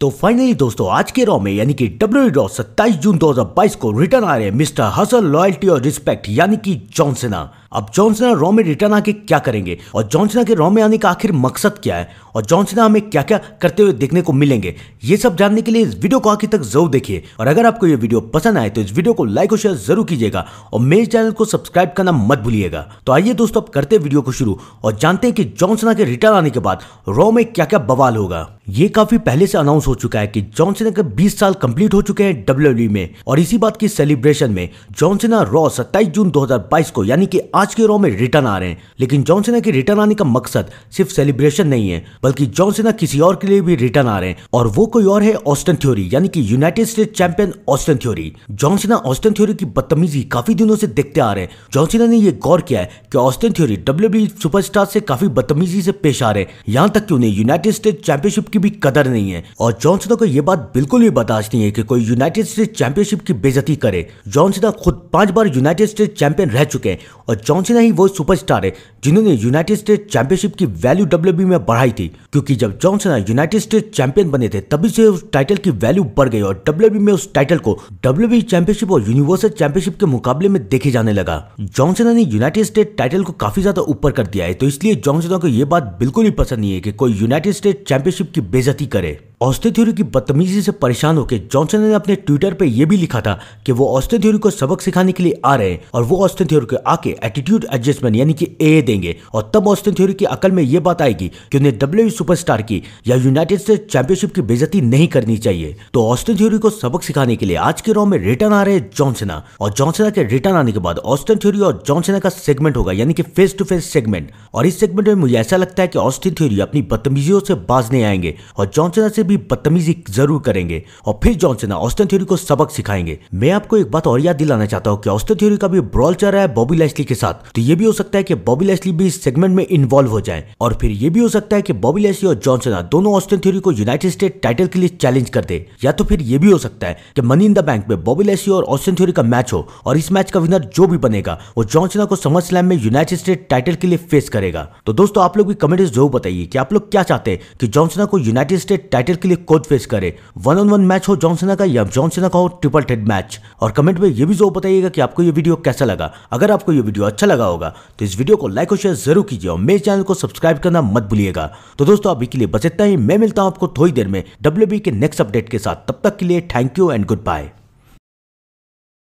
तो फाइनली दोस्तों आज के रॉ में यानी कि डब्ल्यू रॉ सत्ताईस जून 2022 को रिटर्न आ रहे मिस्टर हसल लॉयल्टी और रिस्पेक्ट यानी कि जॉनसेना अब जॉनसना रॉ में रिटर्न आके क्या करेंगे और जॉनसना के रॉ में आने का आखिर मकसद क्या है और जॉनसना हमें क्या क्या करते हुए देखने को मिलेंगे ये सब जानने के लिए इस वीडियो को आखिर तक जरूर देखिए और अगर आपको ये वीडियो पसंद आए तो इस वीडियो को लाइक और शेयर जरूर कीजिएगा और मेरे चैनल को सब्सक्राइब करना मत भूलिएगा तो आइए दोस्तों अब करते वीडियो को शुरू और जानते हैं कि जॉनसना के रिटर्न आने के बाद रॉ में क्या क्या बवाल होगा ये काफी पहले से अनाउंस हो चुका है कि जॉनसना के 20 साल कंप्लीट हो चुके हैं डब्ल्यू e में और इसी बात की सेलिब्रेशन में जॉनसना रॉ 27 जून 2022 को यानी कि आज आज के रो में रिटर्न आ रहे हैं लेकिन जॉनसेना सीना के रिटर्न आने का मकसद सिर्फ सेलिब्रेशन नहीं है बल्कि जॉनसेना किसी और के लिए भी रिटर्न आ रहे हैं और वो कोई और है ऑस्टन थ्योरी यानी कि United State champion Austin Theory John Cena Austin Theory की बदतमीजी काफी दिनों से देखते आ रहे हैं जॉनसेना ने यह गौर किया है कि ऑस्टन थ्योरी डब्ल्यू सुपरस्टार से काफी बदतमीजी से पेश आ रहे हैं यहाँ तक कि उन्हें यूनाइटेड स्टेट चैंपियनशिप की भी कदर नहीं है और जॉनसेना को यह बात बिल्कुल भी बर्दाश्त नहीं है कि कोई यूनाइटेड स्टेट चैंपियनशिप की बेजती करे जॉनसेना खुद पांच बार यूनाइटेड स्टेट चैंपियन रह चुके हैं और जॉनसीना ही वो सुपरस्टार है जिन्होंने यूनाइटेड स्टेट चैंपियनशिप की वैल्यू डब्ल्यू में बढ़ाई थी क्योंकि जब जॉनसीना यूनाइटेड स्टेट चैंपियन बने थे तभी से उस टाइटल की वैल्यू बढ़ गई और डब्ल्यू में उस टाइटल को डब्ल्यू चैंपियनशिप और यूनिवर्सल चैंपियनशिप के मुकाबले में देखे जाने लगा जॉनसीना ने यूनाइटेड स्टेट टाइटल को काफी ज्यादा ऊपर कर दिया है तो इसलिए जॉनसीना को यह बात बिल्कुल ही पसंद नहीं है कि कोई यूनाइटेड स्टेट चैंपियनशिप की बेजती करे ऑस्टे थ्योरी की बदतमीजी से परेशान होकर जॉनसन ने अपने ट्विटर पर यह भी लिखा था कि वो ऑस्टे थ्योरी को सबक सिखाने के लिए आ रहे हैं और वो ऑस्टे थ्योरी को आके एटीट्यूड एडजस्टमेंट यानी कि ए देंगे और तब ऑस्टे थ्योरी की अकल में यह बात आएगी कि उन्हें डब्ल्यू सुपरस्टार की या यूनाइटेड स्टेट चैंपियनशिप की बेजती नहीं करनी चाहिए तो ऑस्टे थ्योरी को सबक सिखाने के लिए आज के रॉ में रिटर्न आ रहे हैं जॉनसना और जॉनसना के रिटर्न आने के बाद ऑस्टे थ्योरी और जॉनसना का सेगमेंट होगा यानी कि फेस टू फेस सेगमेंट और इस सेगमेंट में मुझे ऐसा लगता है कि ऑस्टिन थ्योरी अपनी बदतमीजियों से बाज नहीं आएंगे और जॉनसना से भी बदतमीजी जरूर करेंगे और फिर जॉनसन ऑस्टन थ्योरी को सबक सिखाएंगे मैं आपको एक बात और याद दिलाना चाहता हूँ कि ऑस्टन थ्योरी का भी ब्रॉल चल रहा है बॉबी लैसली के साथ तो ये भी हो सकता है कि बॉबी लैसली भी इस सेगमेंट में इन्वॉल्व हो जाए और फिर ये भी हो सकता है कि बॉबी लैसली और जॉनसन दोनों ऑस्टन थ्योरी को यूनाइटेड स्टेट टाइटल के लिए चैलेंज कर दे या तो फिर ये भी हो सकता है कि मनी इन द बैंक में बॉबी लैसली और ऑस्टन थ्योरी का मैच हो और इस मैच का विनर जो भी बनेगा वो जॉनसन को समर स्लैम में यूनाइटेड स्टेट टाइटल के लिए फेस करेगा तो दोस्तों आप लोग भी कमेंट जरूर बताइए कि आप लोग क्या चाहते हैं कि जॉनसन को यूनाइटेड स्टेट टाइटल टाइटल के लिए कोच फेस करे वन ऑन वन मैच हो जॉनसना का या जॉनसना का हो ट्रिपल टेड मैच और कमेंट में ये भी जरूर बताइएगा कि आपको ये वीडियो कैसा लगा अगर आपको ये वीडियो अच्छा लगा होगा तो इस वीडियो को लाइक और शेयर जरूर कीजिए और मेरे चैनल को सब्सक्राइब करना मत भूलिएगा तो दोस्तों अभी के लिए बस इतना ही मैं मिलता हूँ आपको थोड़ी देर में डब्ल्यू के नेक्स्ट अपडेट के साथ तब तक के लिए thank you and good bye